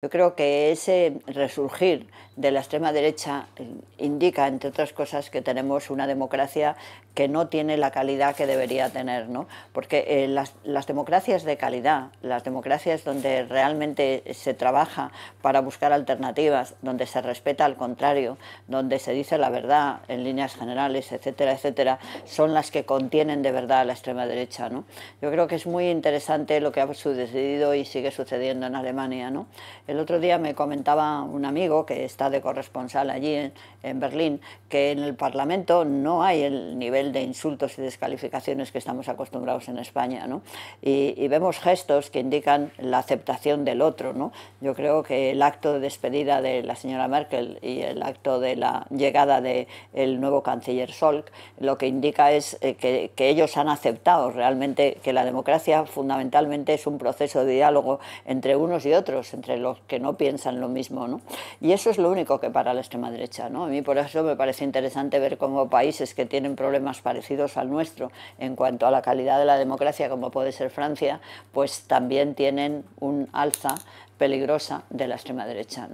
Yo creo que ese resurgir de la extrema derecha eh, indica, entre otras cosas, que tenemos una democracia que no tiene la calidad que debería tener, ¿no? Porque eh, las, democracias de calidad, las democracias donde realmente se trabaja para buscar alternativas, donde se respeta al contrario, donde se dice la verdad en líneas generales, etcétera, etcétera, son las que contienen de verdad a la extrema derecha, Yo creo que es muy interesante lo que ha sucedido y sigue sucediendo en Alemania, ¿no? El otro día me comentaba un amigo que está de corresponsal allí en, Berlín que en el Parlamento no hay el nivel de insultos y descalificaciones que estamos acostumbrados en España. ¿no? Y, vemos gestos que indican la aceptación del otro. ¿no? Yo creo que el acto de despedida de la señora Merkel y el acto de la llegada del el nuevo canciller Solk lo que indica es eh, que, que ellos han aceptado realmente que la democracia fundamentalmente es un proceso de diálogo entre unos y otros, entre los que no piensan lo mismo. Y eso es lo único que para la extrema derecha. A mí por eso me parece interesante ver cómo países que tienen problemas parecidos al nuestro en cuanto a la calidad de la democracia, como puede ser Francia, pues también tienen un alza peligrosa de la extrema derecha.